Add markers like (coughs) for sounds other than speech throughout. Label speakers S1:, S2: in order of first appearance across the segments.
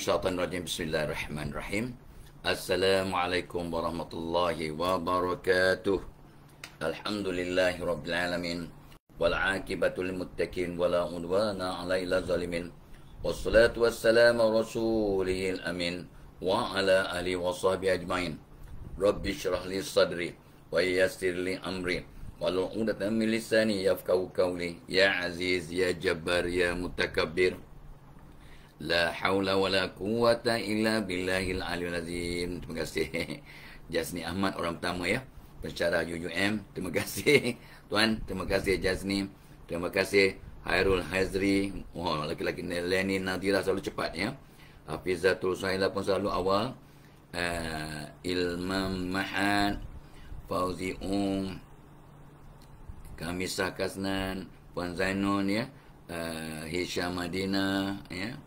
S1: الشيطان الرجيم بسم الله الرحمن الرحيم السلام عليكم ورحمة الله وبركاته الحمد لله رب العالمين والعاقبة للمتقين ولا عدوان على إلا ظالمين والصلاة والسلام رسوله الأمين وعلى آله وصحبه أجمعين رب اشرح لي صدري ويسر لي أمري ولعودة من لساني يفقه قولي يا عزيز يا جبار يا متكبر La haula wala quwata illa billahil aliyul azim. Terima kasih. (laughs) Jasni Ahmad orang pertama ya. Pencara UUM. Terima kasih. (laughs) Tuan, terima kasih Jasni. Terima kasih Hairul Hazri. Wah, wow, lelaki-lelaki Lenny Nadira selalu cepat ya. Hafizatul Suhaila pun selalu awal. Uh, Ilmam Mahan. Fauzi Ung. Kamisah Kasnan. Puan Zainun ya. Uh, Hisham Madinah ya.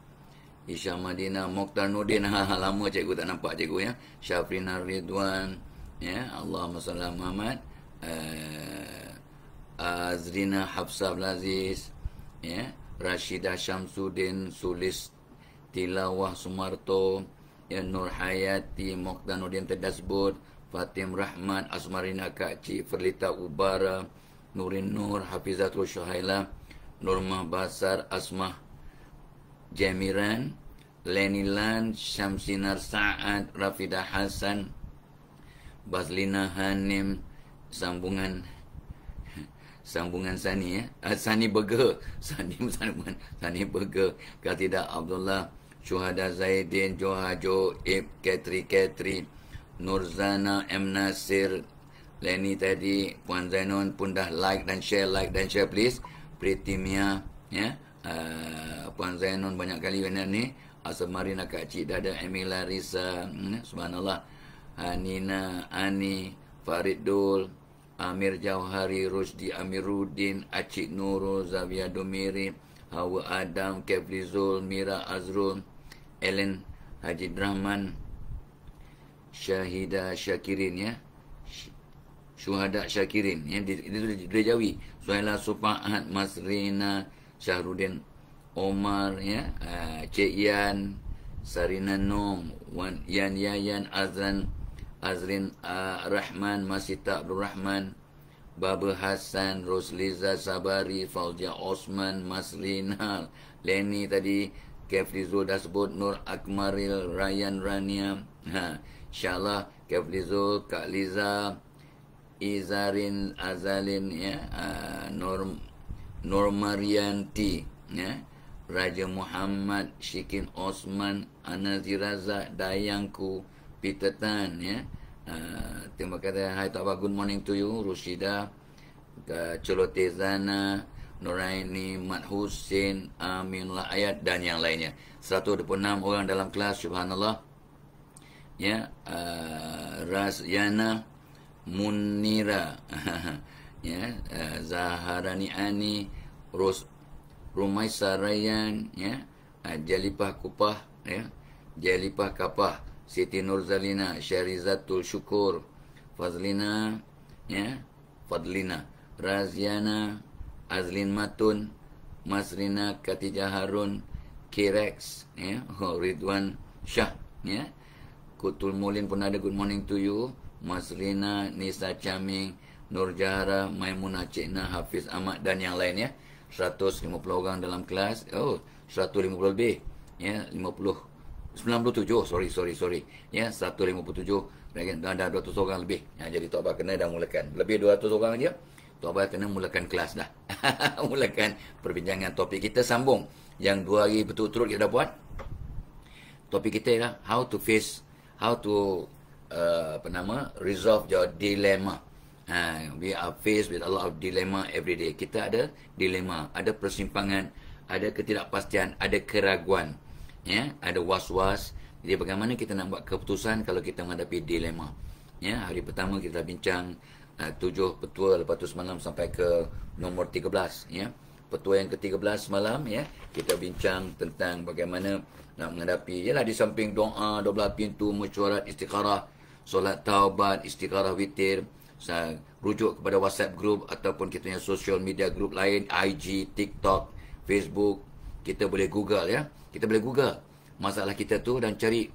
S1: Isyam Madina Mokhtar Nudin ha, ha, Lama cikgu tak nampak cikgu ya Syafrin Ridwan ya Allah salli Muhammad uh, Azrina Hafsa Blaziz ya Rashidah Syamsuddin Sulis Tilawah Sumarto ya Nur Hayati Mokhtar Nudin Tedasbud Fatim Rahman, Asmarina Kak Cik Ferlita Ubara Nurin Nur Hafizatul Syuhailah Nurmah Basar Asmah Jamiran, Lenilan, Syamsinar Sa'ad, Rafida Hasan, Baslina Hanim, sambungan sambungan Sani ya. Eh? Ah, Sani Burger, (laughs) Sani sambungan Sani Burger, Katida Abdullah, Syuhada Zaidin, Jo, Ib, Katri Katri, Nurzana, M. Nasir, Lenny tadi, Puan Zainon pun dah like dan share, like dan share please. Pretty Mia, ya. Ah, Puan Zainun banyak kali benar ni Asam Marina Kak Cik Dada Emila Risa hmm, Subhanallah ah, Nina Ani Farid Dul Amir Jauhari Rusdi Amiruddin Acik Nurul Zavia Domiri Hawa Adam Kevli Zul Mira Azrul Ellen Haji Drahman Syahida Syakirin ya Syuhada Syakirin ya. Dia, dia, dia, dia, dia jawi Suhaila Masrina Syakirin Syahrudin Omar ya ah, Cik Yan Sarina Nong Wan Yan Yayan Azan Azrin uh, Rahman Masita Abdul Rahman Baba Hassan Rosliza Sabari Fauzia Osman Maslina Lenny tadi Kefli Zul dah sebut Nur Akmaril Ryan Rania ha, InsyaAllah Kefli Zul Kak Liza Izarin Azalin ya, uh, ah, Norm Nur Marianti, ya. Raja Muhammad, Syikin Osman, Anazir Razak, Dayangku, Peter Tan, ya. Uh, terima kasih Hai Tawa Good Morning to you Rushida uh, Colote Zana Nuraini Mat Husin Aminullah Ayat Dan yang lainnya 126 orang dalam kelas Subhanallah Ya uh, ah, Ras Munira (laughs) ya eh, Zaharani Ani Ros Rumaisa Rayan ya eh, Jalipah Kupah ya Jalipah Kapah Siti Nurzalina Syarizatul Syukur Fazlina ya Fadlina Raziana Azlin Matun Masrina Katijah Harun Kirex ya (laughs) oh, Ridwan Shah ya Kutul Mulin pun ada good morning to you Masrina Nisa Chaming Nur Jahara, Maimunah Cikna, Hafiz Ahmad dan yang lain ya. 150 orang dalam kelas. Oh, 150 lebih. Ya, 50 97 sorry sorry sorry ya 157 bagian ada 200 orang lebih ya, jadi tok abah kena dah mulakan lebih 200 orang aja tok abah kena mulakan kelas dah (laughs) mulakan perbincangan topik kita sambung yang 2 hari betul-betul kita dah buat topik kita ialah how to face how to uh, apa nama resolve your dilemma Ha, we are faced with a lot of dilemma every day. Kita ada dilema, ada persimpangan, ada ketidakpastian, ada keraguan. Ya, ada was-was. Jadi bagaimana kita nak buat keputusan kalau kita menghadapi dilema? Ya, hari pertama kita bincang uh, tujuh petua lepas tu semalam sampai ke nombor belas. ya. Petua yang ketiga belas semalam ya, kita bincang tentang bagaimana nak menghadapi ialah di samping doa, 12 pintu mesyuarat istiqarah, solat taubat, istiqarah witir, rujuk kepada WhatsApp group ataupun kita punya social media group lain IG, TikTok, Facebook, kita boleh Google ya. Kita boleh Google masalah kita tu dan cari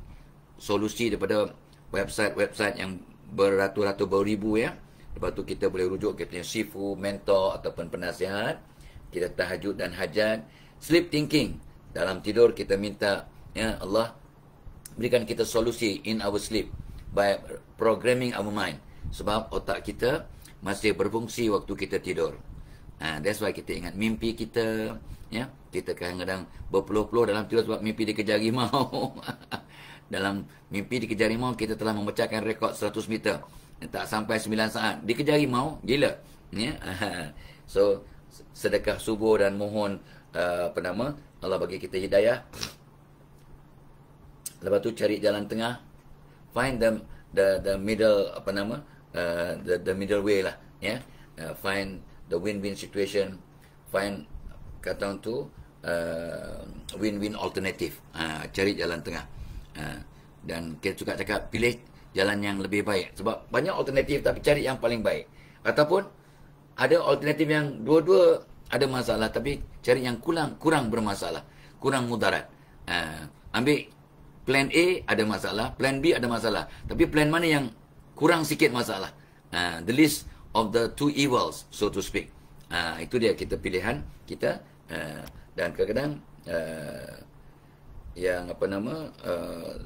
S1: solusi daripada website-website yang beratus-ratus beribu ya. Lepas tu kita boleh rujuk kita punya sifu, mentor ataupun penasihat. Kita tahajud dan hajat, sleep thinking. Dalam tidur kita minta ya Allah berikan kita solusi in our sleep by programming our mind. Sebab otak kita masih berfungsi waktu kita tidur. Ha, that's why kita ingat mimpi kita. ya Kita kadang-kadang berpeluh-peluh dalam tidur sebab mimpi dikejar rimau. (laughs) dalam mimpi dikejar rimau, kita telah memecahkan rekod 100 meter. Tak sampai 9 saat. Dikejar rimau, gila. Ya? (laughs) So, sedekah subuh dan mohon uh, apa nama Allah bagi kita hidayah. Lepas tu cari jalan tengah. Find the the, the middle apa nama Uh, the, the middle way lah yeah uh, find the win-win situation find kata orang tu uh, win-win alternative uh, cari jalan tengah uh, dan kita suka cakap pilih jalan yang lebih baik sebab banyak alternatif tapi cari yang paling baik ataupun ada alternatif yang dua-dua ada masalah tapi cari yang kurang kurang bermasalah kurang mudarat uh, ambil plan A ada masalah plan B ada masalah tapi plan mana yang kurang sikit masalah. Uh, the least of the two evils, so to speak. Uh, itu dia kita pilihan kita uh, dan kadang-kadang uh, yang apa nama uh,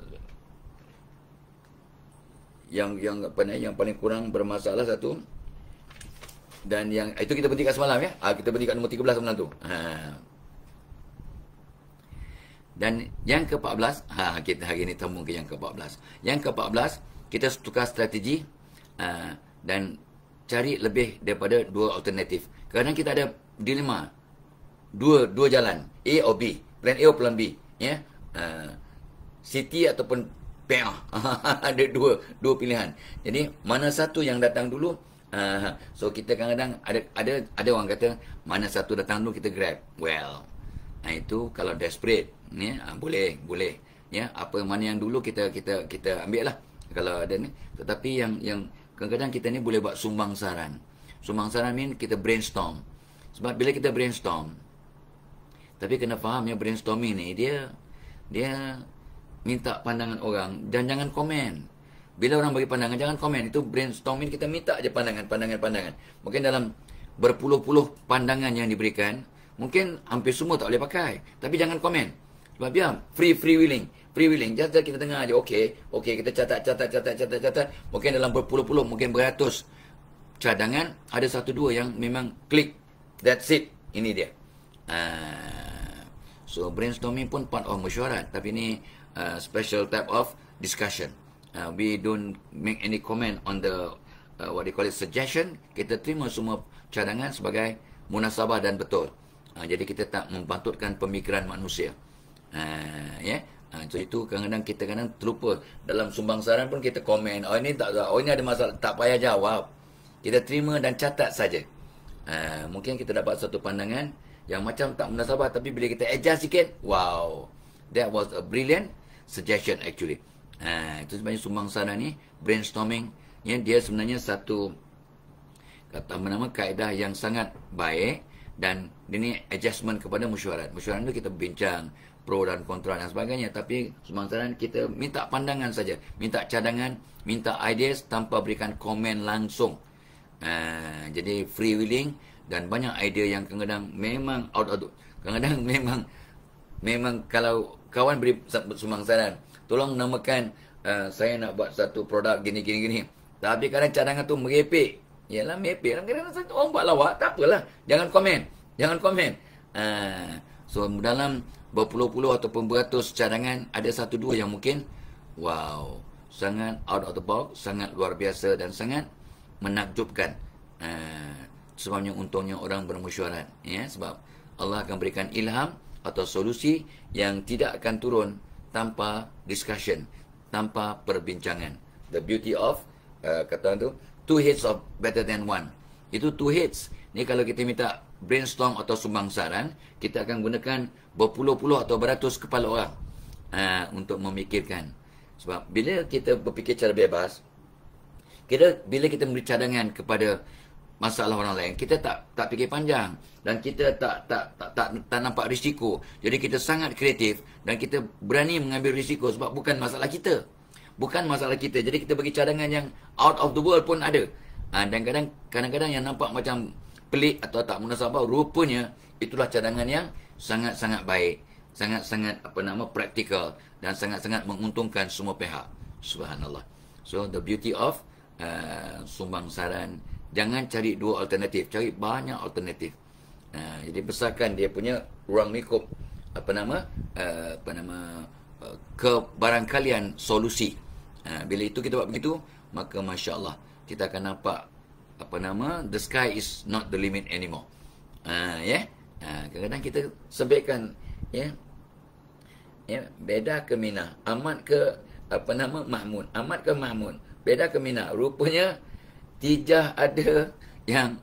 S1: yang yang apa nama yang paling kurang bermasalah satu dan yang itu kita berhenti semalam ya. Uh, kita berhenti kat nombor 13 semalam tu. Uh, dan yang ke-14, ha, kita hari ini temu ke yang ke-14. Yang ke-14, kita tukar strategi uh, dan cari lebih daripada dua alternatif. kadang kita ada dilema. Dua dua jalan. A atau B. Plan A atau plan B. Ya. Yeah? Uh, city ataupun PA. (laughs) ada dua dua pilihan. Jadi, mana satu yang datang dulu, uh, so kita kadang-kadang ada ada ada orang kata, mana satu datang dulu kita grab. Well, nah itu kalau desperate. Ya, yeah? uh, boleh, boleh. Ya, yeah? apa mana yang dulu kita kita kita ambil lah kalau ada ni tetapi yang yang kadang-kadang kita ni boleh buat sumbang saran sumbang saran mean kita brainstorm sebab bila kita brainstorm tapi kena faham yang brainstorming ini dia dia minta pandangan orang dan jangan komen bila orang bagi pandangan jangan komen itu brainstorming kita minta aja pandangan pandangan pandangan mungkin dalam berpuluh-puluh pandangan yang diberikan mungkin hampir semua tak boleh pakai tapi jangan komen sebab biar free free willing. Free willing. jadi kita tengah aja. Okey. Okey. Kita catat, catat, catat, catat, catat. Mungkin dalam berpuluh-puluh. Mungkin beratus. Cadangan. Ada satu dua yang memang klik. That's it. Ini dia. Uh, so brainstorming pun part of mesyuarat. Tapi ini uh, special type of discussion. Uh, we don't make any comment on the uh, what they call it suggestion. Kita terima semua cadangan sebagai munasabah dan betul. jadi kita tak mempatutkan pemikiran manusia ha, ya, ha, so itu kadang-kadang kita kadang terlupa dalam sumbang saran pun kita komen oh ini tak oh ini ada masalah tak payah jawab kita terima dan catat saja ha, mungkin kita dapat satu pandangan yang macam tak menasabah tapi bila kita adjust sikit wow that was a brilliant suggestion actually ha, itu sebenarnya sumbang saran ni brainstorming yeah? dia sebenarnya satu kata nama kaedah yang sangat baik dan ini adjustment kepada mesyuarat. Mesyuarat itu kita bincang, pro dan kontra dan sebagainya tapi sementara kita minta pandangan saja minta cadangan minta ideas tanpa berikan komen langsung uh, jadi free willing dan banyak idea yang kadang-kadang memang out of kadang-kadang (laughs) memang memang kalau kawan beri sumbang saran tolong namakan uh, saya nak buat satu produk gini gini gini tapi kadang cadangan tu merepek Yalah, mepek. Kadang-kadang orang buat lawak, tak apalah. Jangan komen. Jangan komen. Uh, So dalam berpuluh-puluh ataupun beratus cadangan ada satu dua yang mungkin wow sangat out of the box sangat luar biasa dan sangat menakjubkan uh, sebabnya untungnya orang bermusyawarah ya yeah? sebab Allah akan berikan ilham atau solusi yang tidak akan turun tanpa discussion tanpa perbincangan the beauty of uh, kata tu two heads of better than one itu two heads ni kalau kita minta brainstorm atau sumbang saran, kita akan gunakan berpuluh-puluh atau beratus kepala orang uh, untuk memikirkan. Sebab bila kita berfikir cara bebas, kita bila kita memberi cadangan kepada masalah orang lain, kita tak tak fikir panjang dan kita tak tak tak tak, tak, tak nampak risiko. Jadi kita sangat kreatif dan kita berani mengambil risiko sebab bukan masalah kita. Bukan masalah kita. Jadi kita bagi cadangan yang out of the world pun ada. Uh, dan kadang kadang-kadang yang nampak macam pelik atau tak munasabah rupanya itulah cadangan yang sangat-sangat baik sangat-sangat apa nama praktikal dan sangat-sangat menguntungkan semua pihak subhanallah so the beauty of uh, sumbang saran jangan cari dua alternatif cari banyak alternatif uh, jadi besarkan dia punya ruang lingkup apa nama uh, apa nama uh, kebarangkalian solusi uh, bila itu kita buat begitu maka masya-Allah kita akan nampak apa nama the sky is not the limit anymore. Uh, ha, ah yeah? ya. Uh, kadang-kadang kita sebutkan ya. Yeah? Ya, yeah? beda ke Mina, Ahmad ke apa nama Mahmud, Ahmad ke Mahmud. Beda ke Mina, rupanya tijah ada yang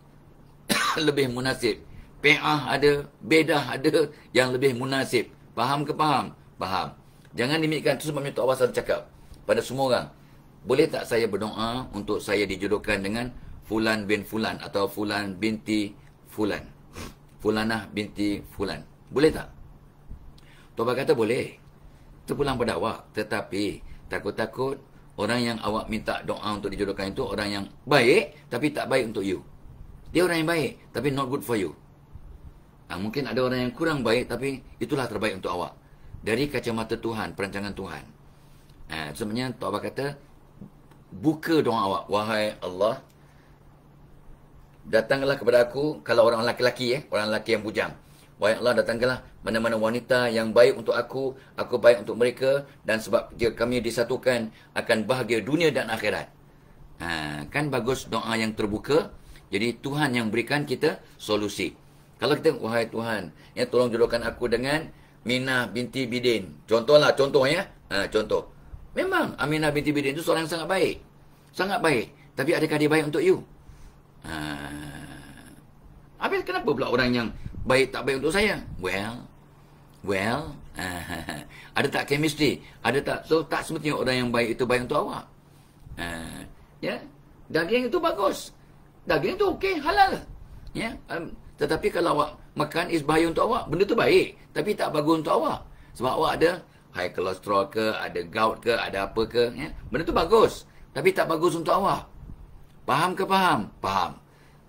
S1: (coughs) lebih munasib. Pe'ah ada, bedah ada yang lebih munasib. Faham ke faham? Faham. Jangan limitkan tu sebabnya Tok Awasan cakap pada semua orang. Boleh tak saya berdoa untuk saya dijodohkan dengan Fulan bin Fulan atau Fulan binti Fulan. Fulanah binti Fulan. Boleh tak? Tuan kata boleh. pulang pada awak. Tetapi takut-takut orang yang awak minta doa untuk dijodohkan itu orang yang baik tapi tak baik untuk you. Dia orang yang baik tapi not good for you. Ha, mungkin ada orang yang kurang baik tapi itulah terbaik untuk awak. Dari kacamata Tuhan, perancangan Tuhan. Ha, sebenarnya Tuan kata buka doa awak. Wahai Allah, datanglah kepada aku kalau orang lelaki-lelaki eh, orang lelaki yang bujang. Wahai Allah datangkanlah mana-mana wanita yang baik untuk aku, aku baik untuk mereka dan sebab jika kami disatukan akan bahagia dunia dan akhirat. Ha, kan bagus doa yang terbuka. Jadi Tuhan yang berikan kita solusi. Kalau kita wahai Tuhan, ya tolong jodohkan aku dengan Minah binti Bidin. Contohlah contoh ya. Ha, contoh. Memang Aminah binti Bidin itu seorang yang sangat baik. Sangat baik. Tapi adakah dia baik untuk you? Uh, habis kenapa pula orang yang baik tak baik untuk saya? Well, well, uh, (laughs) ada tak chemistry? Ada tak? So, tak semestinya orang yang baik itu baik untuk awak. Uh, ya, yeah? daging itu bagus. Daging itu okey, halal. Ya, yeah? um, tetapi kalau awak makan is bahaya untuk awak, benda itu baik. Tapi tak bagus untuk awak. Sebab awak ada high cholesterol ke, ada gout ke, ada apa ke. Ya? Yeah? Benda itu bagus. Tapi tak bagus untuk awak. Faham ke faham? Faham.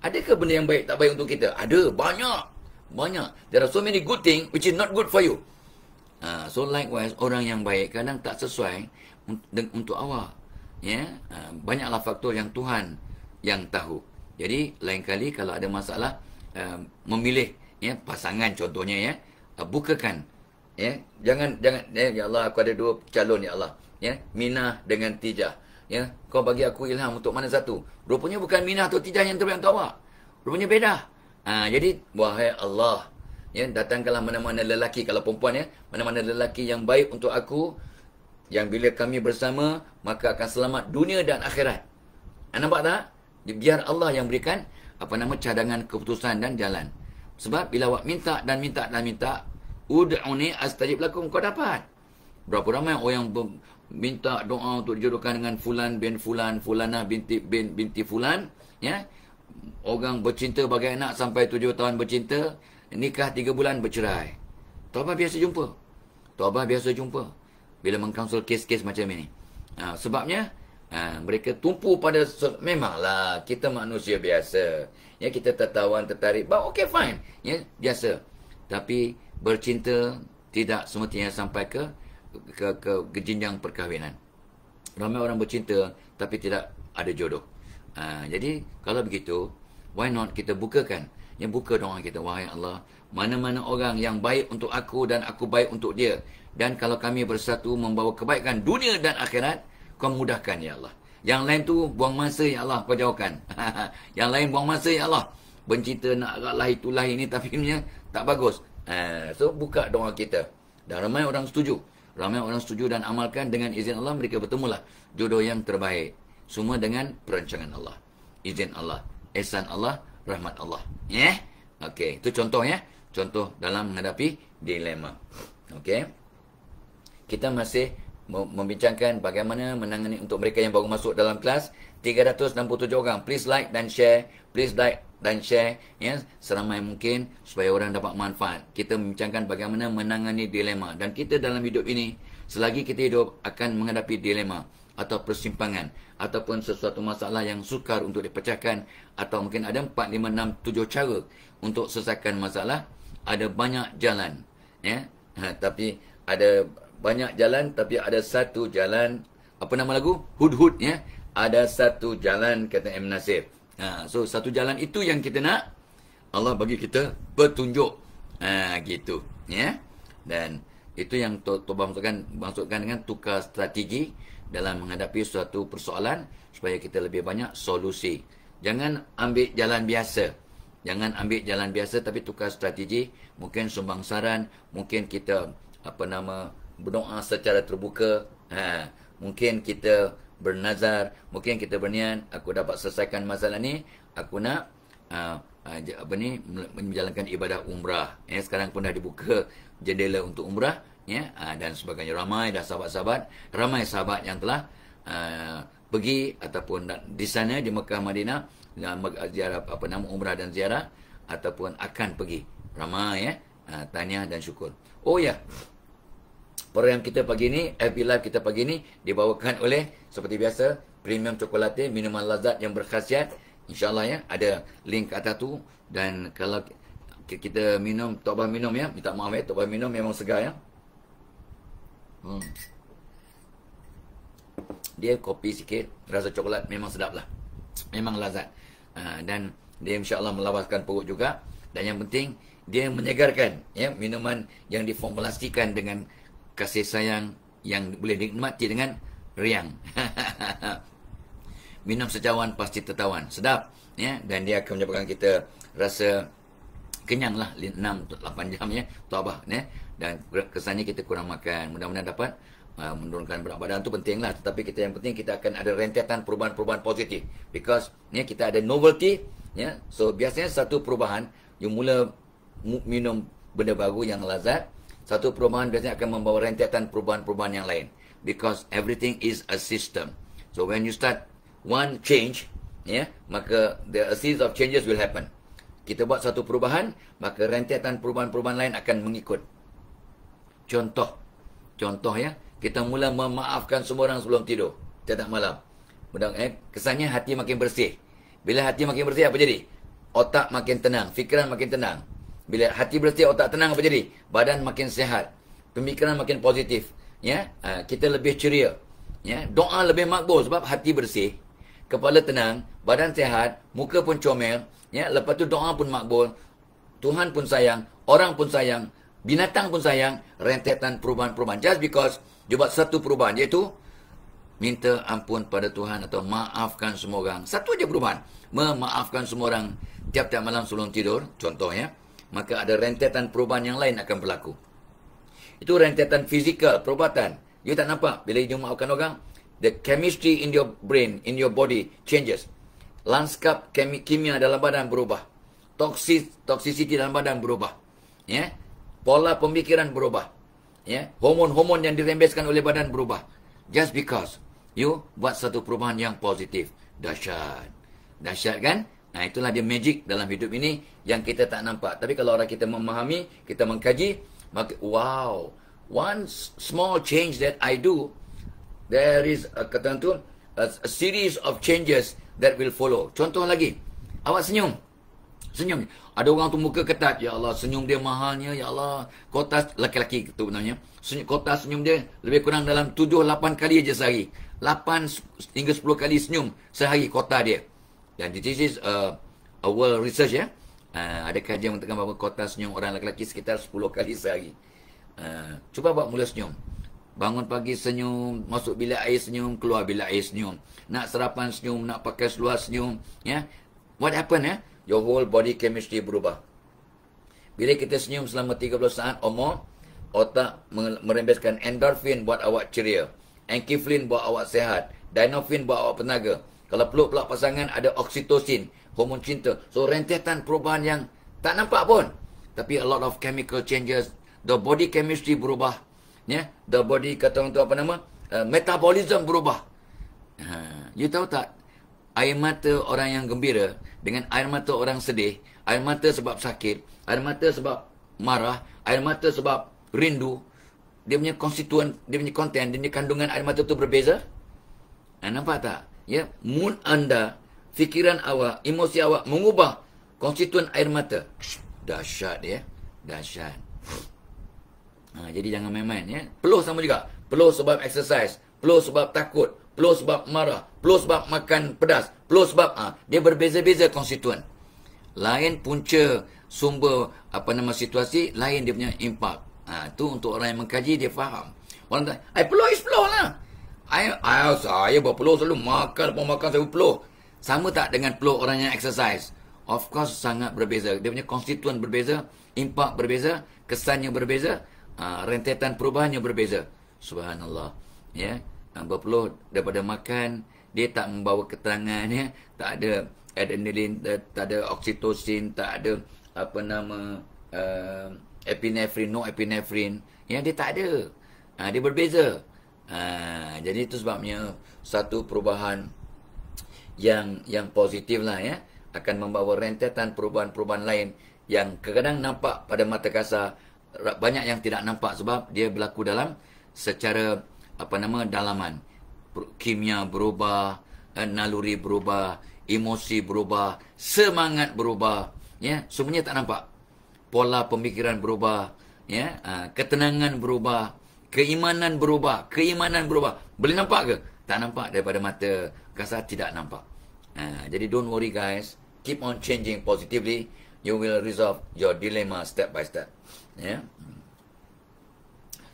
S1: Adakah benda yang baik tak baik untuk kita? Ada. Banyak. Banyak. There are so many good things which is not good for you. Uh, so likewise, orang yang baik kadang tak sesuai untuk awak. Ya, yeah? Ha, banyaklah faktor yang Tuhan yang tahu. Jadi lain kali kalau ada masalah uh, memilih ya pasangan contohnya ya, uh, bukakan ya, yeah? jangan jangan eh, ya Allah aku ada dua calon ya Allah, ya yeah? Minah dengan Tijah. Ya, kau bagi aku ilham untuk mana satu. Rupanya bukan minah atau tidak yang terbaik untuk awak. Rupanya beda. Ha, jadi, wahai Allah. Ya, datangkanlah mana-mana lelaki. Kalau perempuan ya. Mana-mana lelaki yang baik untuk aku. Yang bila kami bersama, maka akan selamat dunia dan akhirat. Anda ha, nampak tak? Biar Allah yang berikan apa nama cadangan keputusan dan jalan. Sebab bila awak minta dan minta dan minta, Ud'uni astajib lakum. Kau dapat. Berapa ramai orang minta doa untuk dijodohkan dengan fulan bin fulan, fulana binti bin binti fulan, ya. Orang bercinta bagai anak sampai tujuh tahun bercinta, nikah tiga bulan bercerai. Tuabah biasa jumpa. Tuabah biasa jumpa. Bila mengkonsul kes-kes macam ini. Ha, sebabnya, ha, mereka tumpu pada, memanglah kita manusia biasa. Ya, kita tertawan, tertarik. But okay, fine. Ya, biasa. Tapi, bercinta tidak semestinya sampai ke ke, ke, ke jenjang perkahwinan. Ramai orang bercinta tapi tidak ada jodoh. Uh, jadi kalau begitu, why not kita bukakan? Yang buka doa kita, wahai Allah, mana-mana orang yang baik untuk aku dan aku baik untuk dia. Dan kalau kami bersatu membawa kebaikan dunia dan akhirat, kau mudahkan ya Allah. Yang lain tu buang masa ya Allah kau jauhkan. (laughs) yang lain buang masa ya Allah. Bencita nak lah itulah ini tapi ini (laughs) tak bagus. Uh, so buka doa kita. Dan ramai orang setuju. Ramai orang setuju dan amalkan dengan izin Allah mereka bertemulah jodoh yang terbaik. Semua dengan perancangan Allah. Izin Allah, ihsan Allah, rahmat Allah. Ya. Yeah? Okey, itu contoh ya. Contoh dalam menghadapi dilema. Okey. Kita masih membincangkan bagaimana menangani untuk mereka yang baru masuk dalam kelas 367 orang. Please like dan share. Please like dan share ya seramai mungkin supaya orang dapat manfaat. Kita membincangkan bagaimana menangani dilema dan kita dalam hidup ini selagi kita hidup akan menghadapi dilema atau persimpangan ataupun sesuatu masalah yang sukar untuk dipecahkan atau mungkin ada 4 5 6 7 cara untuk selesaikan masalah. Ada banyak jalan ya. Ha, tapi ada banyak jalan tapi ada satu jalan apa nama lagu? Hudhud ya. Ada satu jalan kata M Nasir. Ha, so, satu jalan itu yang kita nak. Allah bagi kita petunjuk. Ha, gitu. Ya? Dan itu yang Toba maksudkan, maksudkan dengan tukar strategi dalam menghadapi suatu persoalan supaya kita lebih banyak solusi. Jangan ambil jalan biasa. Jangan ambil jalan biasa tapi tukar strategi. Mungkin sumbang saran. Mungkin kita apa nama berdoa secara terbuka. Ha, mungkin kita bernazar. Mungkin kita berniat, aku dapat selesaikan masalah ni, aku nak uh, apa ni menjalankan ibadah umrah. Ya, sekarang pun dah dibuka jendela untuk umrah ya, uh, dan sebagainya. Ramai dah sahabat-sahabat, ramai sahabat yang telah uh, pergi ataupun di sana di Mekah Madinah ziarah apa nama umrah dan ziarah ataupun akan pergi. Ramai ya. Uh, tahniah dan syukur. Oh ya. Yeah program kita pagi ini, FB Live kita pagi ini dibawakan oleh seperti biasa premium coklat, minuman lazat yang berkhasiat. InsyaAllah ya, ada link kat atas tu dan kalau kita minum, tobah minum ya, minta maaf ya, tobah minum memang segar ya. Hmm. Dia kopi sikit, rasa coklat memang sedap lah. Memang lazat. Ha, dan dia insyaAllah melawaskan perut juga. Dan yang penting, dia menyegarkan ya, minuman yang diformulasikan dengan kasih sayang yang boleh dinikmati dengan riang. (laughs) Minum secawan pasti tertawan. Sedap. ya Dan dia akan menyebabkan kita rasa kenyang lah 6-8 jam ya. Tawabah. Ya. Dan kesannya kita kurang makan. Mudah-mudahan dapat uh, menurunkan berat badan tu penting lah. Tetapi kita yang penting kita akan ada rentetan perubahan-perubahan positif. Because ya, kita ada novelty. Ya. So biasanya satu perubahan. You mula minum benda baru yang lazat satu perubahan biasanya akan membawa rentetan perubahan-perubahan yang lain because everything is a system so when you start one change ya yeah, maka the a series of changes will happen kita buat satu perubahan maka rentetan perubahan-perubahan lain akan mengikut contoh contoh ya kita mula memaafkan semua orang sebelum tidur tidak malam mudah eh, kesannya hati makin bersih bila hati makin bersih apa jadi otak makin tenang fikiran makin tenang bila hati bersih, otak tenang apa jadi? Badan makin sihat. Pemikiran makin positif. Ya, yeah? Ha, kita lebih ceria. Ya, doa lebih makbul sebab hati bersih, kepala tenang, badan sihat, muka pun comel, ya, lepas tu doa pun makbul. Tuhan pun sayang, orang pun sayang, binatang pun sayang, rentetan perubahan-perubahan. Just because you buat satu perubahan, iaitu minta ampun pada Tuhan atau maafkan semua orang. Satu aja perubahan. Memaafkan semua orang tiap-tiap malam sebelum tidur, contohnya maka ada rentetan perubahan yang lain akan berlaku. Itu rentetan fizikal, perubatan. You tak nampak bila you makan orang, the chemistry in your brain, in your body changes. Lanskap kimia dalam badan berubah. Toxic, toxicity dalam badan berubah. Ya. Yeah? Pola pemikiran berubah. Ya. Yeah? Hormon-hormon yang dirembeskan oleh badan berubah. Just because you buat satu perubahan yang positif. Dahsyat. Dahsyat kan? Nah itulah dia magic dalam hidup ini yang kita tak nampak. Tapi kalau orang kita memahami, kita mengkaji, maka wow, one small change that I do, there is a ketentuan, a, a series of changes that will follow. Contoh lagi, awak senyum. Senyum. Ada orang tu muka ketat. Ya Allah, senyum dia mahalnya. Ya Allah, kota laki-laki tu benarnya. Senyum, kota senyum dia lebih kurang dalam 7-8 kali aja sehari. 8 hingga 10 kali senyum sehari kota dia. Dan this is a, uh, a world research ya. Uh, ada kajian mengatakan bahawa kota senyum orang lelaki sekitar 10 kali sehari. Uh, cuba buat mula senyum. Bangun pagi senyum, masuk bila air senyum, keluar bila air senyum. Nak sarapan senyum, nak pakai seluar senyum. Ya? What happen ya? Your whole body chemistry berubah. Bila kita senyum selama 30 saat or more, otak merembeskan endorphin buat awak ceria. Enkiflin buat awak sehat. Dinofin buat awak penaga. Kalau peluk pula pasangan ada oksitosin, hormon cinta. So rentetan perubahan yang tak nampak pun. Tapi a lot of chemical changes. The body chemistry berubah. yeah? The body kata orang tu apa nama? Uh, metabolism berubah. Uh, you tahu tak? Air mata orang yang gembira dengan air mata orang sedih. Air mata sebab sakit. Air mata sebab marah. Air mata sebab rindu. Dia punya konstituen, dia punya konten, dia punya kandungan air mata tu berbeza. Uh, nampak tak? ya mood anda fikiran awak emosi awak mengubah konstituen air mata dahsyat ya dahsyat ha, jadi jangan main-main ya peluh sama juga peluh sebab exercise peluh sebab takut peluh sebab marah peluh sebab makan pedas peluh sebab ha, dia berbeza-beza konstituen lain punca sumber apa nama situasi lain dia punya impak ha, tu untuk orang yang mengkaji dia faham orang tak I eh, peluh explore lah I, I, saya berpeluh selalu makan pun makan saya berpeluh. Sama tak dengan peluh orang yang exercise? Of course sangat berbeza. Dia punya konstituen berbeza, impak berbeza, kesannya berbeza, uh, rentetan perubahannya berbeza. Subhanallah. Ya, yeah. berpeluh daripada makan dia tak membawa ketenangan ya. tak ada adrenaline, eh, tak ada oksitosin, tak ada apa nama uh, eh, epinephrine, no epinephrine. Ya, dia tak ada. Ha, dia berbeza. Ha, jadi itu sebabnya satu perubahan yang yang positif lah ya akan membawa rentetan perubahan-perubahan lain yang kadang nampak pada mata kasar banyak yang tidak nampak sebab dia berlaku dalam secara apa nama dalaman kimia berubah eh, naluri berubah emosi berubah semangat berubah ya semuanya tak nampak pola pemikiran berubah ya ha, ketenangan berubah keimanan berubah, keimanan berubah. Boleh nampak ke? Tak nampak daripada mata kasar tidak nampak. Ha, jadi don't worry guys, keep on changing positively, you will resolve your dilemma step by step. Ya. Yeah?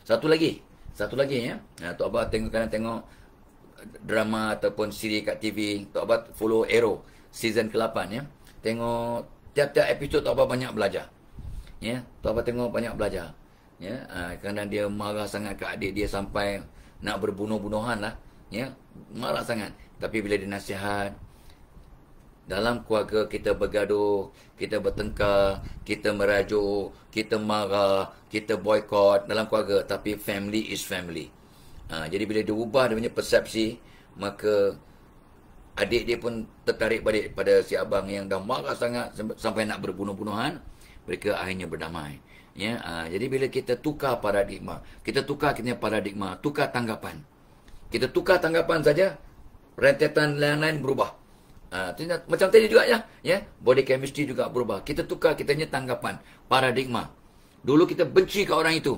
S1: Satu lagi, satu lagi ya. Yeah? Ha, tu tengok kan tengok drama ataupun siri kat TV, tu apa follow Arrow season ke-8 ya. Yeah? Tengok tiap-tiap episod tu apa banyak belajar. Ya, yeah? tu apa tengok banyak belajar ya uh, kerana dia marah sangat ke adik dia sampai nak berbunuh-bunuhan lah ya marah sangat tapi bila dia nasihat dalam keluarga kita bergaduh, kita bertengkar, kita meraju, kita marah, kita boykot dalam keluarga. Tapi family is family. Ha, jadi bila dia ubah dia punya persepsi, maka adik dia pun tertarik balik pada si abang yang dah marah sangat sampai nak berbunuh-bunuhan. Mereka akhirnya berdamai ya uh, jadi bila kita tukar paradigma kita tukar kita paradigma tukar tanggapan kita tukar tanggapan saja rentetan lain-lain berubah uh, macam tadi juga ya ya body chemistry juga berubah kita tukar kita punya tanggapan paradigma dulu kita benci ke orang itu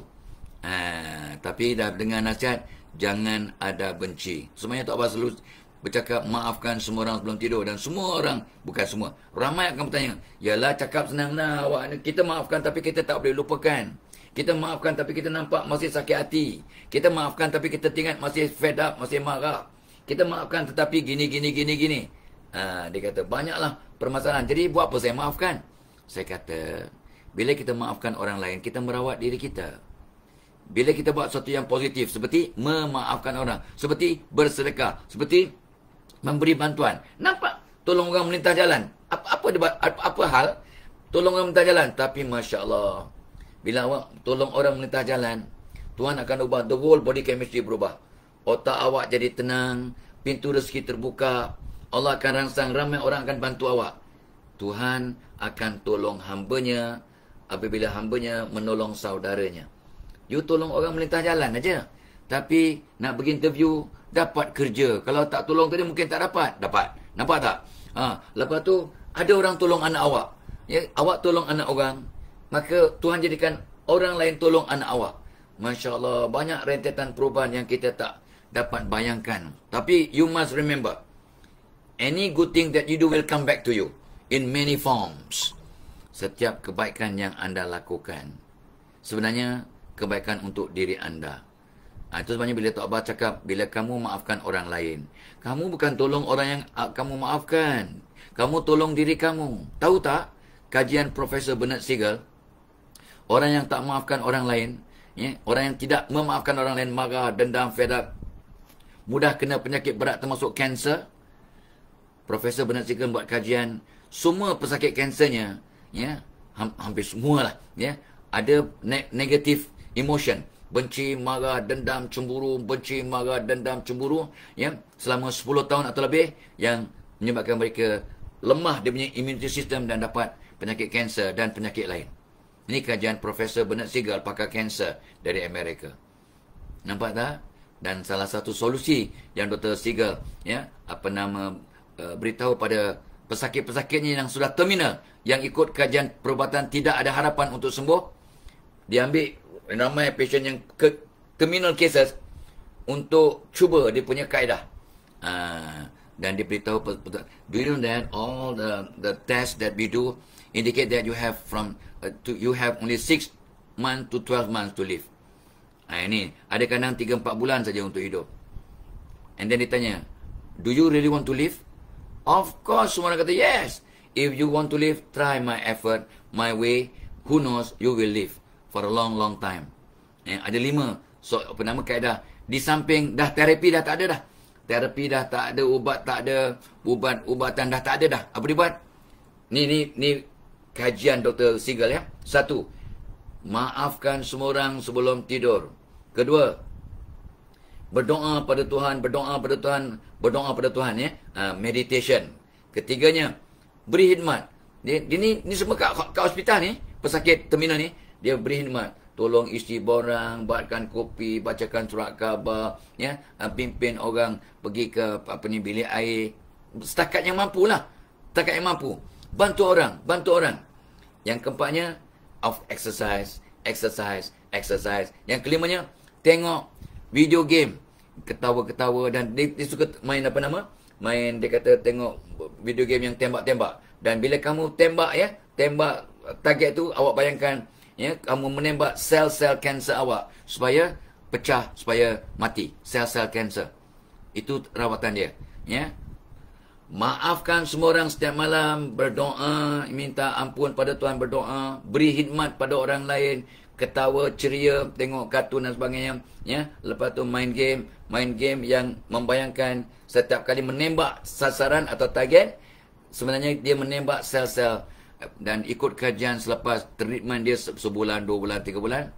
S1: uh, tapi dah dengar nasihat jangan ada benci semuanya tak apa bercakap maafkan semua orang sebelum tidur dan semua orang bukan semua ramai akan bertanya ialah cakap senanglah awak kita maafkan tapi kita tak boleh lupakan kita maafkan tapi kita nampak masih sakit hati kita maafkan tapi kita ingat masih fed up masih marah kita maafkan tetapi gini gini gini gini ha, dia kata banyaklah permasalahan jadi buat apa saya maafkan saya kata bila kita maafkan orang lain kita merawat diri kita bila kita buat sesuatu yang positif seperti memaafkan orang seperti bersedekah seperti memberi bantuan. Nampak? Tolong orang melintas jalan. Apa, apa, apa, apa, apa hal? Tolong orang melintas jalan. Tapi Masya Allah. Bila awak tolong orang melintas jalan, Tuhan akan ubah. The whole body chemistry berubah. Otak awak jadi tenang. Pintu rezeki terbuka. Allah akan rangsang. Ramai orang akan bantu awak. Tuhan akan tolong hambanya apabila hambanya menolong saudaranya. You tolong orang melintas jalan aja. Tapi nak pergi interview, dapat kerja. Kalau tak tolong tadi mungkin tak dapat. Dapat. Nampak tak? Ha, lepas tu ada orang tolong anak awak. Ya, awak tolong anak orang, maka Tuhan jadikan orang lain tolong anak awak. Masya Allah, banyak rentetan perubahan yang kita tak dapat bayangkan. Tapi you must remember, any good thing that you do will come back to you in many forms. Setiap kebaikan yang anda lakukan, sebenarnya kebaikan untuk diri anda. Ha, itu sebenarnya bila abah cakap, bila kamu maafkan orang lain. Kamu bukan tolong orang yang uh, kamu maafkan. Kamu tolong diri kamu. Tahu tak? Kajian Profesor Bernard Siegel. Orang yang tak maafkan orang lain. Ya, orang yang tidak memaafkan orang lain. Marah, dendam, fed up. Mudah kena penyakit berat termasuk kanser. Profesor Bernard Siegel buat kajian. Semua pesakit kansernya. Ya, hampir semualah. Ya, ada negatif emotion benci marah dendam cemburu benci marah dendam cemburu ya selama 10 tahun atau lebih yang menyebabkan mereka lemah dia punya immunity system dan dapat penyakit kanser dan penyakit lain ini kajian Profesor Bernard Sigal, pakar kanser dari Amerika nampak tak dan salah satu solusi yang Dr. Sigal ya apa nama uh, beritahu pada pesakit-pesakitnya yang sudah terminal yang ikut kajian perubatan tidak ada harapan untuk sembuh diambil ramai patient yang ke, terminal cases untuk cuba dia punya kaedah. Uh, dan dia beritahu, do you know that all the the tests that we do indicate that you have from uh, to, you have only 6 months to 12 months to live. Uh, ini, ada kadang 3-4 bulan saja untuk hidup. And then dia tanya, do you really want to live? Of course, semua orang kata, yes. If you want to live, try my effort, my way. Who knows, you will live for a long long time. Eh, ada lima so apa nama kaedah di samping dah terapi dah tak ada dah. Terapi dah tak ada, ubat tak ada, ubat-ubatan dah tak ada dah. Apa dia buat? Ni ni ni kajian Dr. Sigal ya. Satu, maafkan semua orang sebelum tidur. Kedua, berdoa pada Tuhan, berdoa pada Tuhan, berdoa pada Tuhan ya. Ha, meditation. Ketiganya, beri khidmat. Ni, ni, ni semua kat, kat hospital ni, pesakit terminal ni, dia beri khidmat tolong isteri borang buatkan kopi bacakan surat khabar ya ah, pimpin orang pergi ke apa ni bilik air setakat yang lah, setakat yang mampu bantu orang bantu orang yang keempatnya of exercise exercise exercise yang kelimanya tengok video game ketawa-ketawa dan dia, dia suka main apa nama main dia kata tengok video game yang tembak-tembak dan bila kamu tembak ya tembak target tu awak bayangkan ya kamu menembak sel-sel kanser awak supaya pecah supaya mati sel-sel kanser itu rawatan dia ya maafkan semua orang setiap malam berdoa minta ampun pada Tuhan berdoa beri khidmat pada orang lain ketawa ceria tengok kartun dan sebagainya ya lepas tu main game main game yang membayangkan setiap kali menembak sasaran atau target sebenarnya dia menembak sel-sel dan ikut kajian selepas treatment dia sebulan, dua bulan, tiga bulan,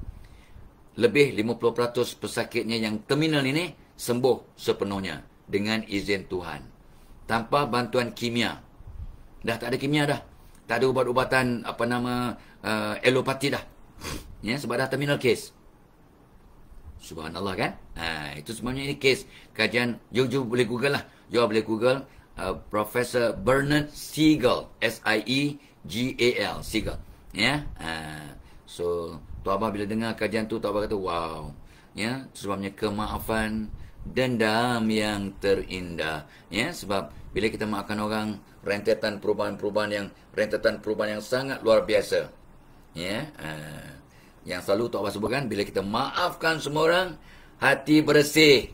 S1: lebih 50% pesakitnya yang terminal ini sembuh sepenuhnya dengan izin Tuhan. Tanpa bantuan kimia. Dah tak ada kimia dah. Tak ada ubat-ubatan apa nama uh, eh, elopati dah. Ya, sebab dah terminal case. Subhanallah kan? Ha, itu sebenarnya ini case. Kajian, you, you boleh google lah. You boleh google. Uh, Profesor Bernard Siegel, S-I-E-G-A-L, Siegel. Yeah? Uh, so, Tuan Abah bila dengar kajian tu, Tuan Abah kata, wow. Yeah? Sebabnya kemaafan dendam yang terindah. Yeah? Sebab bila kita maafkan orang, rentetan perubahan-perubahan yang rentetan perubahan yang sangat luar biasa. Yeah? Uh, yang selalu Tuan Abah sebutkan, bila kita maafkan semua orang, hati bersih,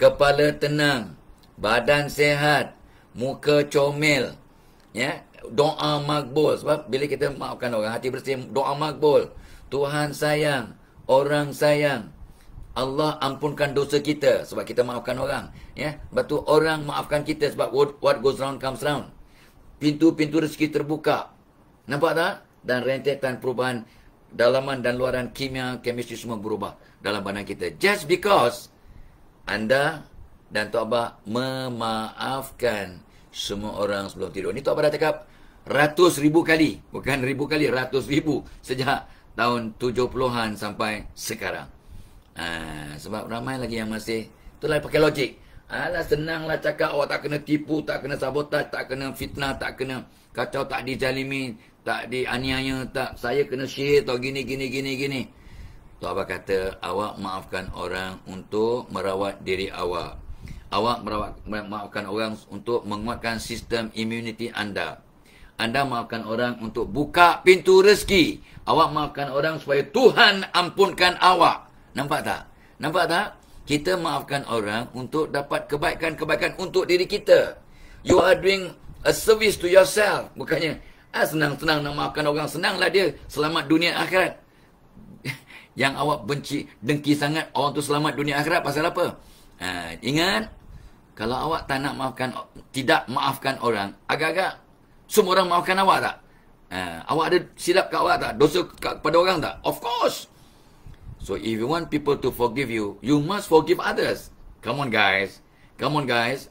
S1: kepala tenang, badan sehat, muka comel ya doa makbul sebab bila kita maafkan orang hati bersih doa makbul Tuhan sayang orang sayang Allah ampunkan dosa kita sebab kita maafkan orang ya sebab tu orang maafkan kita sebab what goes round comes round pintu-pintu rezeki terbuka nampak tak dan rentetan perubahan dalaman dan luaran kimia chemistry semua berubah dalam badan kita just because anda dan Tok Abah memaafkan semua orang sebelum tidur. Ini Tok Abah dah cakap ratus ribu kali. Bukan ribu kali, ratus ribu. Sejak tahun tujuh puluhan sampai sekarang. Ha, sebab ramai lagi yang masih. Itulah pakai logik. Alah senanglah cakap awak oh, tak kena tipu, tak kena sabotaj, tak kena fitnah, tak kena kacau, tak dijalimi, tak dianiaya, tak saya kena syihir atau gini, gini, gini, gini. Tu Abah kata, awak maafkan orang untuk merawat diri awak. Awak merawat maafkan orang untuk menguatkan sistem imuniti anda. Anda maafkan orang untuk buka pintu rezeki. Awak maafkan orang supaya Tuhan ampunkan awak. Nampak tak? Nampak tak? Kita maafkan orang untuk dapat kebaikan-kebaikan untuk diri kita. You are doing a service to yourself. Bukannya, ah, senang-senang nak maafkan orang. Senanglah dia. Selamat dunia akhirat. (laughs) Yang awak benci, dengki sangat orang tu selamat dunia akhirat. Pasal apa? Ha, ingat, kalau awak tak nak maafkan, tidak maafkan orang, agak-agak semua orang maafkan awak tak? Uh, awak ada silap kat awak tak? Dosa kepada orang tak? Of course! So, if you want people to forgive you, you must forgive others. Come on, guys. Come on, guys.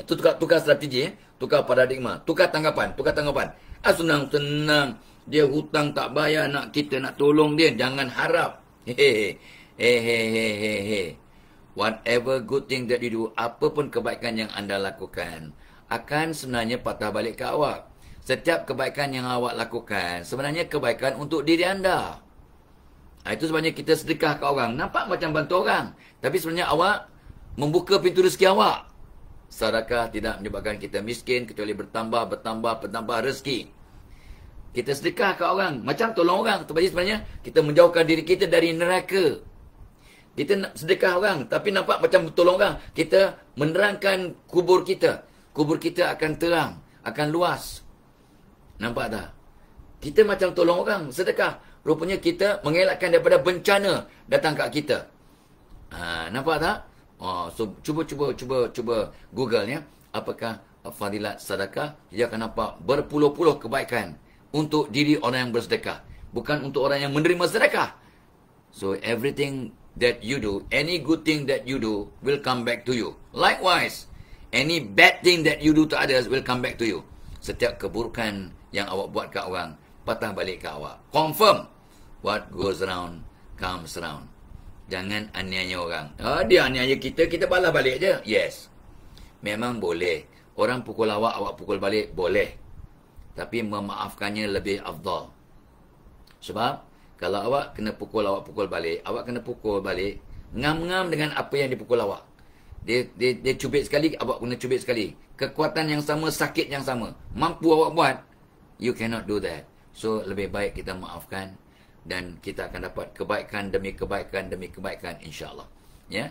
S1: Itu tukar, tukar strategi, eh? tukar paradigma, tukar tanggapan, tukar tanggapan. Ah, senang, senang. Dia hutang tak bayar, nak kita nak tolong dia. Jangan harap. Hehehe. Hehehehehe. Hehehe. Whatever good thing that you do, apa pun kebaikan yang anda lakukan, akan sebenarnya patah balik ke awak. Setiap kebaikan yang awak lakukan, sebenarnya kebaikan untuk diri anda. Ah, itu sebenarnya kita sedekah ke orang. Nampak macam bantu orang. Tapi sebenarnya awak membuka pintu rezeki awak. Sadakah tidak menyebabkan kita miskin kecuali bertambah, bertambah, bertambah rezeki. Kita sedekah ke orang. Macam tolong orang. Tapi sebenarnya kita menjauhkan diri kita dari neraka. Kita nak sedekah orang tapi nampak macam tolong orang. Kita menerangkan kubur kita. Kubur kita akan terang, akan luas. Nampak tak? Kita macam tolong orang sedekah. Rupanya kita mengelakkan daripada bencana datang kat kita. Ha, nampak tak? Oh, so cuba cuba cuba cuba Google ya. Apakah fadilat sedekah? Dia akan nampak berpuluh-puluh kebaikan untuk diri orang yang bersedekah, bukan untuk orang yang menerima sedekah. So everything that you do, any good thing that you do will come back to you. Likewise, any bad thing that you do to others will come back to you. Setiap keburukan yang awak buat ke orang, patah balik ke awak. Confirm, what goes around comes around. Jangan aniaya orang. Ah, dia aniaya kita, kita balas balik je. Yes. Memang boleh. Orang pukul awak, awak pukul balik, boleh. Tapi memaafkannya lebih afdal. Sebab kalau awak kena pukul, awak pukul balik. Awak kena pukul balik. Ngam-ngam dengan apa yang dipukul awak. Dia, dia, dia cubit sekali, awak kena cubit sekali. Kekuatan yang sama, sakit yang sama. Mampu awak buat, you cannot do that. So, lebih baik kita maafkan. Dan kita akan dapat kebaikan demi kebaikan demi kebaikan insyaAllah. Ya. Yeah?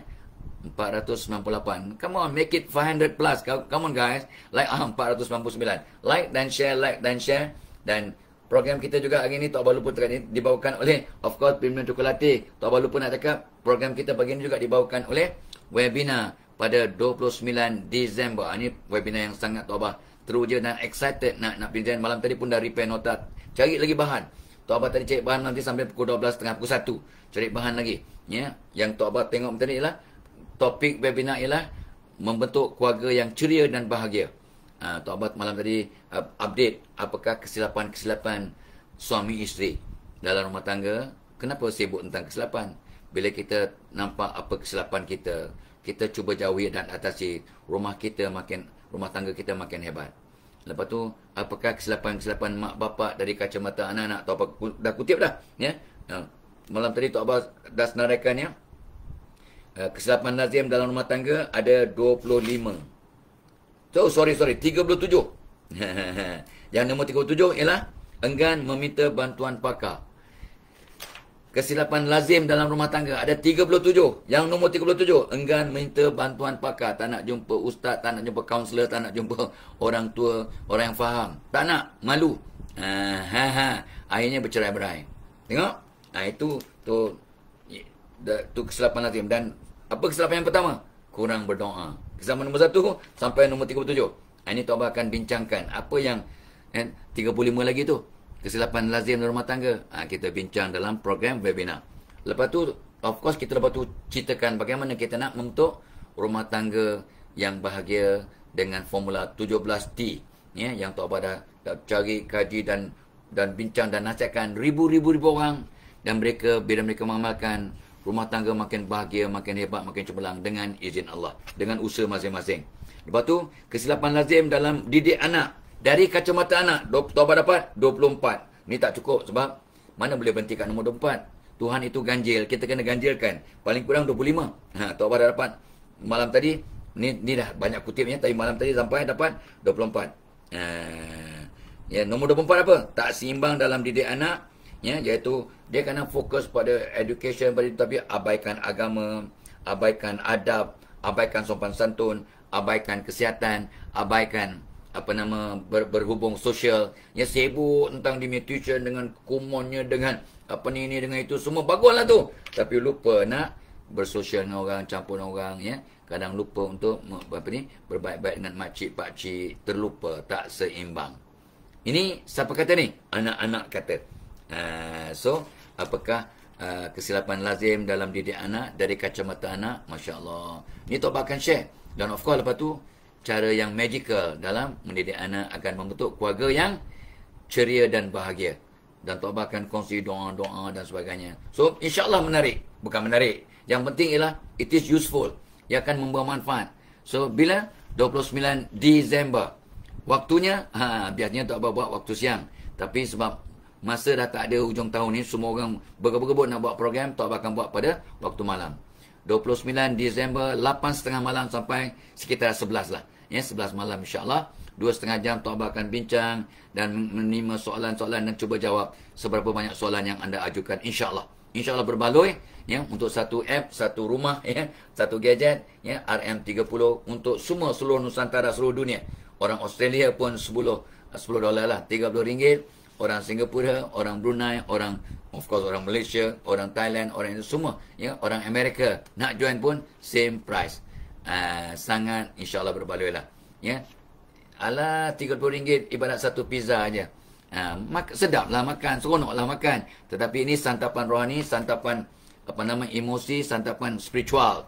S1: 498. Come on, make it 500 plus. Come on guys. Like, ah, 499. Like dan share, like dan share. Dan... Program kita juga hari ni Tok Abah Lupa Terani dibawakan oleh of course Pimpinan Tukul Latih. Tok Abah Lupa nak cakap program kita pagi ni juga dibawakan oleh webinar pada 29 Disember. Ini ah, webinar yang sangat Tok Abah teruja dan excited nak nak pinjam malam tadi pun dah repair nota. Cari lagi bahan. Tok Abah tadi cari bahan nanti sampai pukul 12 12.30 pukul 1. Cari bahan lagi. Ya, yang Tok Abah tengok tadi ialah topik webinar ialah membentuk keluarga yang ceria dan bahagia uh, ah, Tok Abah malam tadi uh, update apakah kesilapan-kesilapan suami isteri dalam rumah tangga. Kenapa sibuk tentang kesilapan? Bila kita nampak apa kesilapan kita, kita cuba jauhi dan atasi rumah kita makin rumah tangga kita makin hebat. Lepas tu, apakah kesilapan-kesilapan mak bapak dari kacamata anak-anak atau apa? Dah kutip dah. Ya? Uh, malam tadi Tok Abah dah senaraikan ya. Uh, kesilapan Nazim dalam rumah tangga ada 25. Oh sorry, sorry. 37. (laughs) Yang nombor 37 ialah enggan meminta bantuan pakar. Kesilapan lazim dalam rumah tangga. Ada 37. Yang nombor 37. Enggan meminta bantuan pakar. Tak nak jumpa ustaz, tak nak jumpa kaunselor, tak nak jumpa (laughs) orang tua, orang yang faham. Tak nak. Malu. Ha, ha, ha. Akhirnya bercerai-berai. Tengok. Ha, itu tu, tu kesilapan lazim. Dan apa kesilapan yang pertama? Kurang Berdoa. Kisah nombor satu sampai nombor 37. Ah, ini tu abah akan bincangkan apa yang eh, 35 lagi tu. Kesilapan lazim dalam rumah tangga. Ha, kita bincang dalam program webinar. Lepas tu, of course kita lepas tu ceritakan bagaimana kita nak membentuk rumah tangga yang bahagia dengan formula 17T. Ya, yang tu abah dah, dah cari, kaji dan dan bincang dan nasihatkan ribu-ribu-ribu orang. Dan mereka, bila mereka mengamalkan rumah tangga makin bahagia, makin hebat, makin cemerlang dengan izin Allah. Dengan usaha masing-masing. Lepas tu, kesilapan lazim dalam didik anak. Dari kacamata anak, Taubat dapat 24. Ni tak cukup sebab mana boleh berhenti kat nombor 24. Tuhan itu ganjil, kita kena ganjilkan. Paling kurang 25. Ha, Taubat dah dapat malam tadi, ni, ni dah banyak kutipnya, tapi malam tadi sampai dapat 24. Ha, ya, nombor 24 apa? Tak seimbang dalam didik anak, ya, iaitu dia kena fokus pada education tapi abaikan agama, abaikan adab, abaikan sopan santun, abaikan kesihatan, abaikan apa nama ber, berhubung sosial Dia sibuk tentang dia tuition dengan kumonnya dengan apa ni ni dengan itu semua baguslah tu tapi lupa nak bersosial dengan orang campur dengan orang ya kadang lupa untuk apa ni berbaik-baik dengan makcik pakcik terlupa tak seimbang ini siapa kata ni anak-anak kata uh, so apakah uh, kesilapan lazim dalam didik anak dari kacamata anak Masya Allah ni Tok akan share dan of course lepas tu cara yang magical dalam mendidik anak akan membentuk keluarga yang ceria dan bahagia dan Tok akan kongsi doa-doa dan sebagainya so insya Allah menarik bukan menarik yang penting ialah it is useful ia akan membawa manfaat so bila 29 Disember Waktunya, ha, biasanya tak buat waktu siang. Tapi sebab masa dah tak ada hujung tahun ni semua orang berebut-rebut nak buat program tak akan buat pada waktu malam 29 Disember 8.30 malam sampai sekitar 11 lah ya 11 malam insyaAllah 2.30 jam tak akan bincang dan menerima soalan-soalan dan cuba jawab seberapa banyak soalan yang anda ajukan insyaAllah insyaAllah berbaloi ya untuk satu app satu rumah (laughs) ya satu gadget ya RM30 untuk semua seluruh Nusantara seluruh dunia orang Australia pun 10 10 dolar lah 30 ringgit orang Singapura, orang Brunei, orang of course orang Malaysia, orang Thailand, orang itu semua, ya, orang Amerika nak join pun same price. Uh, sangat insyaallah berbaloi lah. Ya. Ala RM30 ibarat satu pizza aja. Uh, mak sedap lah makan, seronok lah makan. Tetapi ini santapan rohani, santapan apa nama emosi, santapan spiritual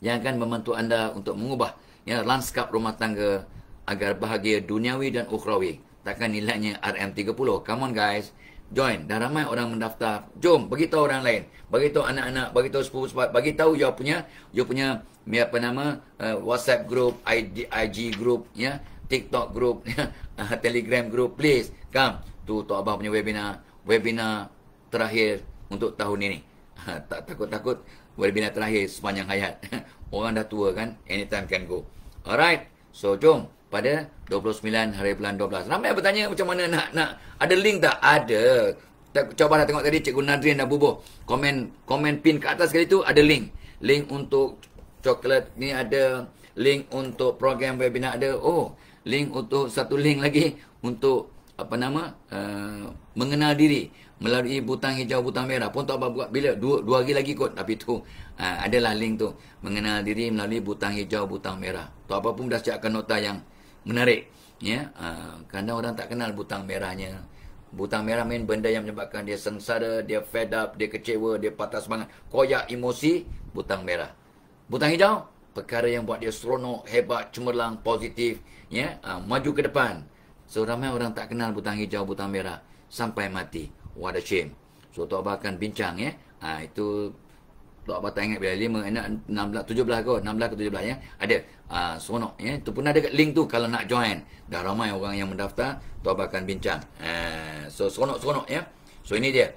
S1: yang akan membantu anda untuk mengubah ya, lanskap rumah tangga agar bahagia duniawi dan ukhrawi takkan nilainya RM30. Come on guys, join. Dah ramai orang mendaftar. Jom, bagi tahu orang lain. Bagi tahu anak-anak, bagi tahu sepupu-sepupu, bagi tahu you punya, you punya apa nama uh, WhatsApp group, IG, group, ya, yeah? TikTok group, (laughs) ya. uh, Telegram group, please. Come. Tu Tok Abah punya webinar, webinar terakhir untuk tahun ini. (laughs) Ha, tak takut-takut webinar terakhir sepanjang hayat. (laughs) orang dah tua kan, anytime can go. Alright. So, jom pada 29 hari bulan 12. Ramai yang bertanya macam mana nak nak ada link tak? Ada. Cuba dah tengok tadi Cikgu Nadrin dan Bubuh. Komen komen pin ke atas sekali tu ada link. Link untuk coklat ni ada. Link untuk program webinar ada. Oh, link untuk satu link lagi untuk apa nama? Uh, mengenal diri melalui butang hijau butang merah pun tak apa buat bila dua dua hari lagi kot tapi tu uh, adalah link tu mengenal diri melalui butang hijau butang merah tu apa pun dah siapkan nota yang menarik ya ha, ah, kerana orang tak kenal butang merahnya butang merah main benda yang menyebabkan dia sengsara dia fed up dia kecewa dia patah semangat koyak emosi butang merah butang hijau perkara yang buat dia seronok hebat cemerlang positif ya ha, maju ke depan so ramai orang tak kenal butang hijau butang merah sampai mati what a shame so tu akan bincang ya ha, itu tak apa tak ingat bila 5 anak 16 17 kot 16 ke 17 ya ada uh, seronok ya tu pun ada link tu kalau nak join dah ramai orang yang mendaftar tu apa akan bincang uh, so seronok seronok ya so ini dia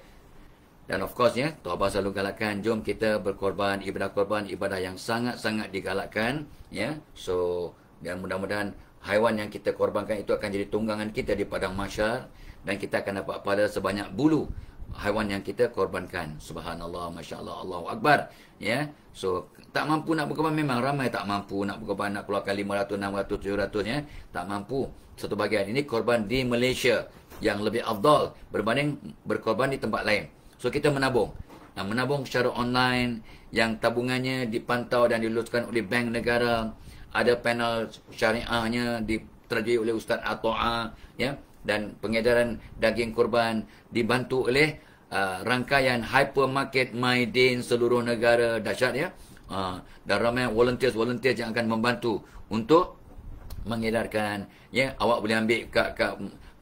S1: dan of course ya tu apa selalu galakkan jom kita berkorban ibadah korban ibadah yang sangat-sangat digalakkan ya so dan mudah-mudahan haiwan yang kita korbankan itu akan jadi tunggangan kita di padang mahsyar dan kita akan dapat pada sebanyak bulu haiwan yang kita korbankan. Subhanallah, masya-Allah, Allahu akbar. Ya. So tak mampu nak berkorban memang ramai tak mampu nak berkorban nak keluarkan 500 600 700 ya tak mampu satu bagian ini korban di Malaysia yang lebih afdal berbanding berkorban di tempat lain so kita menabung nah, menabung secara online yang tabungannya dipantau dan diluluskan oleh bank negara ada panel syariahnya diterjemah oleh ustaz Atoa ya dan pengedaran daging kurban dibantu oleh uh, rangkaian hypermarket Maidin seluruh negara dahsyat ya. Uh, dan ramai volunteers-volunteers yang akan membantu untuk mengedarkan ya awak boleh ambil kat kat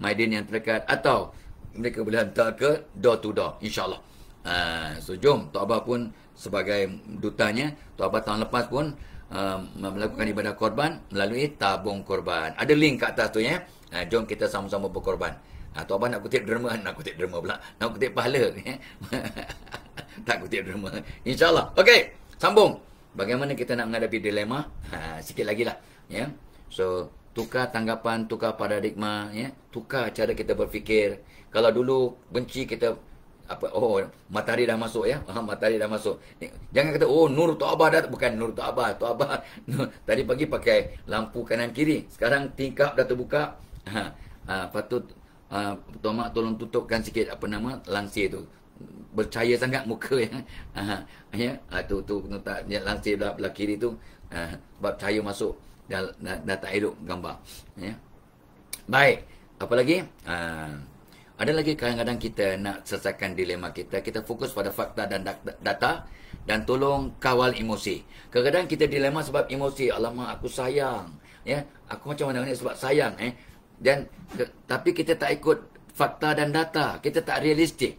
S1: Maidin yang terdekat atau mereka boleh hantar ke door to door insyaallah. Uh, so jom Tok Abah pun sebagai dutanya Tok Abah tahun lepas pun uh, melakukan ibadah korban melalui tabung korban. Ada link kat atas tu ya. Uh, jom kita sama-sama berkorban. Uh, Tuan Abang nak kutip derma, (laughs) nak kutip derma pula. Nak kutip pahala. (laughs) Ya. tak kutip derma. InsyaAllah. Okey, sambung. Bagaimana kita nak menghadapi dilema? Ha, sikit lagi lah. Ya? So, tukar tanggapan, tukar paradigma, ya? tukar cara kita berfikir. Kalau dulu benci kita apa oh matahari dah masuk ya ha, matahari dah masuk jangan kata oh nur tu abah dah bukan nur tu abah tu abah (laughs) tadi pagi pakai lampu kanan kiri sekarang tingkap dah terbuka ha, ha ah, patut ha, tuan ah, mak tolong tutupkan sikit apa nama langsir tu bercahaya sangat muka ya ha, ya ha, tu tu tak ya, langsir belah, belah kiri tu ha, bab cahaya masuk dah, dah, dah tak elok gambar ya baik apa lagi ha, ada lagi kadang-kadang kita nak selesaikan dilema kita, kita fokus pada fakta dan data dan tolong kawal emosi. Kadang-kadang kita dilema sebab emosi, alamak aku sayang, ya, aku macam mana ni sebab sayang eh. Dan ke, tapi kita tak ikut fakta dan data, kita tak realistik.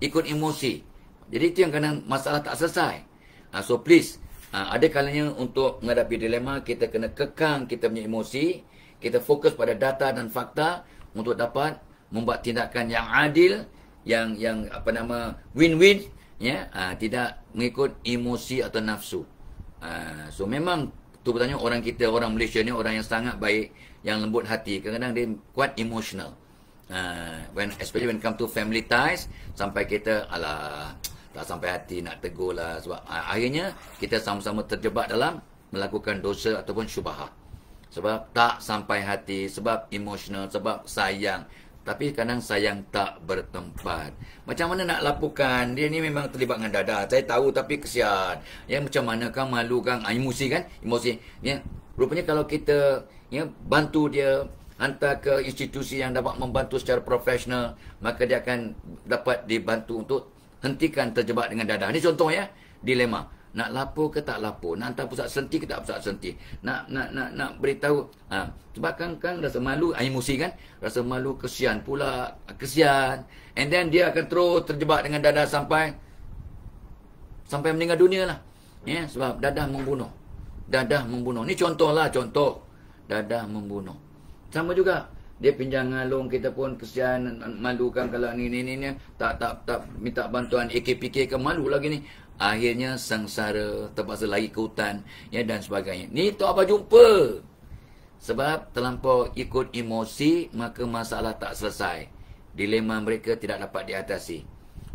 S1: Ikut emosi. Jadi itu yang kadang masalah tak selesai. Uh, so please Ha, ada kalanya untuk menghadapi dilema kita kena kekang kita punya emosi, kita fokus pada data dan fakta untuk dapat membuat tindakan yang adil yang yang apa nama win-win ya uh, tidak mengikut emosi atau nafsu. Uh, so memang tu bertanya orang kita orang Malaysia ni orang yang sangat baik yang lembut hati kadang-kadang dia kuat emotional. Uh, when especially when come to family ties sampai kita alah tak sampai hati nak tegur lah sebab uh, akhirnya kita sama-sama terjebak dalam melakukan dosa ataupun syubhat sebab tak sampai hati sebab emotional sebab sayang tapi kadang sayang tak bertempat. Macam mana nak lakukan? Dia ni memang terlibat dengan dada. Saya tahu tapi kesian. Yang macam mana kan malu kan? Ah, emosi kan? Emosi. Ya. Rupanya kalau kita ya, bantu dia, hantar ke institusi yang dapat membantu secara profesional, maka dia akan dapat dibantu untuk hentikan terjebak dengan dada. Ini contoh ya. Dilema nak lapor ke tak lapor nak hantar pusat senti ke tak pusat senti nak nak nak nak beritahu ha. sebab kan kan rasa malu ha, emosi kan rasa malu kesian pula kesian and then dia akan terus terjebak dengan dadah sampai sampai meninggal dunia lah yeah, sebab dadah membunuh dadah membunuh ni lah contoh dadah membunuh sama juga dia pinjam ngalung kita pun kesian malukan kalau ni ni ni, ni tak tak tak minta bantuan AKPK ke malu lagi ni akhirnya sengsara terpaksa lari ke hutan ya dan sebagainya ni tak apa jumpa sebab terlampau ikut emosi maka masalah tak selesai dilema mereka tidak dapat diatasi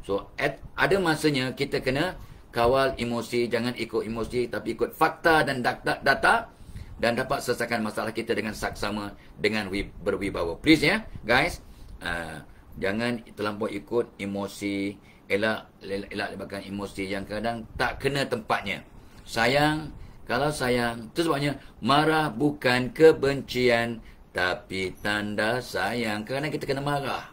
S1: so at, ada masanya kita kena kawal emosi jangan ikut emosi tapi ikut fakta dan data dan dapat selesaikan masalah kita dengan saksama dengan berwibawa please ya guys uh, jangan terlampau ikut emosi elak, elak elak lebatkan emosi yang kadang tak kena tempatnya. Sayang, kalau sayang, itu sebabnya marah bukan kebencian tapi tanda sayang. Kerana kita kena marah.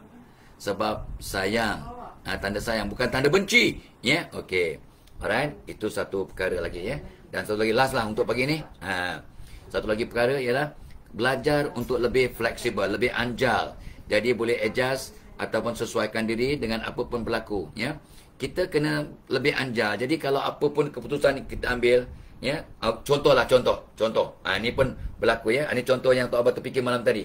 S1: Sebab sayang, ha, tanda sayang bukan tanda benci. Ya, yeah? okey. Alright, itu satu perkara lagi ya. Yeah? Dan satu lagi last lah untuk pagi ni. Ha. Satu lagi perkara ialah belajar untuk lebih fleksibel, lebih anjal. Jadi boleh adjust ataupun sesuaikan diri dengan apa pun berlaku ya kita kena lebih anjar jadi kalau apa pun keputusan kita ambil ya contohlah contoh contoh ha, ini pun berlaku ya ha, ini contoh yang tu abah terfikir malam tadi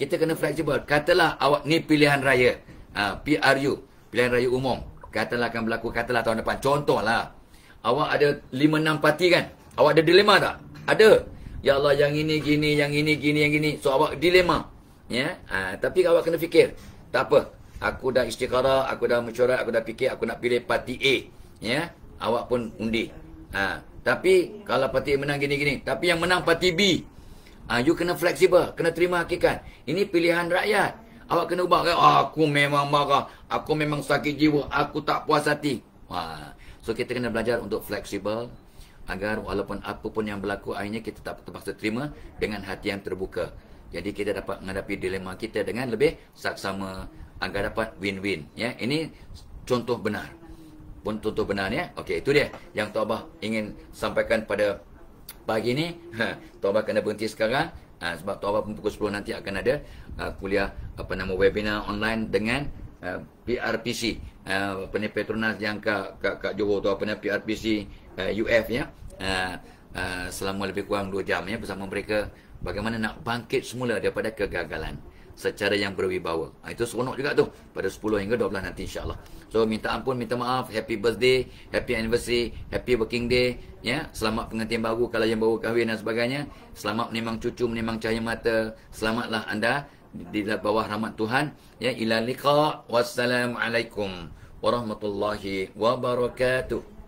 S1: kita kena fleksibel katalah awak ni pilihan raya ha, PRU pilihan raya umum katalah akan berlaku katalah tahun depan contohlah awak ada 5 6 parti kan awak ada dilema tak ada ya Allah yang ini gini yang ini gini yang gini so awak dilema ya ha, tapi awak kena fikir tak apa. Aku dah istikara, aku dah mencorak, aku dah fikir aku nak pilih parti A. Ya, awak pun undi. Ha. Tapi kalau parti A menang gini-gini, tapi yang menang parti B. Ha, you kena fleksibel, kena terima hakikat. Ini pilihan rakyat. Awak kena ubah. Ah, aku memang marah. Aku memang sakit jiwa. Aku tak puas hati. Ha. So kita kena belajar untuk fleksibel. Agar walaupun apa pun yang berlaku, akhirnya kita tak terpaksa terima dengan hati yang terbuka. Jadi kita dapat menghadapi dilema kita dengan lebih saksama agar dapat win-win. Ya, ini contoh benar. Pun contoh benar ya. Okey, itu dia yang Tok Abah ingin sampaikan pada pagi ini, (laughs) ha, Tok Abah kena berhenti sekarang. Ha, sebab Tok Abah pun pukul 10 nanti akan ada uh, kuliah apa nama webinar online dengan uh, ha, PRPC. Uh, apa ni Petronas yang kat, kat, kat Johor tu apa ni PRPC uh, UF ya. Uh, uh, selama lebih kurang 2 jam ya bersama mereka bagaimana nak bangkit semula daripada kegagalan secara yang berwibawa. Ha, itu seronok juga tu pada 10 hingga 12 nanti insyaAllah. So minta ampun, minta maaf. Happy birthday, happy anniversary, happy working day. Ya, Selamat pengantin baru kalau yang baru kahwin dan sebagainya. Selamat menimang cucu, menimang cahaya mata. Selamatlah anda di, bawah rahmat Tuhan. Ya, ila liqa wassalamualaikum warahmatullahi wabarakatuh.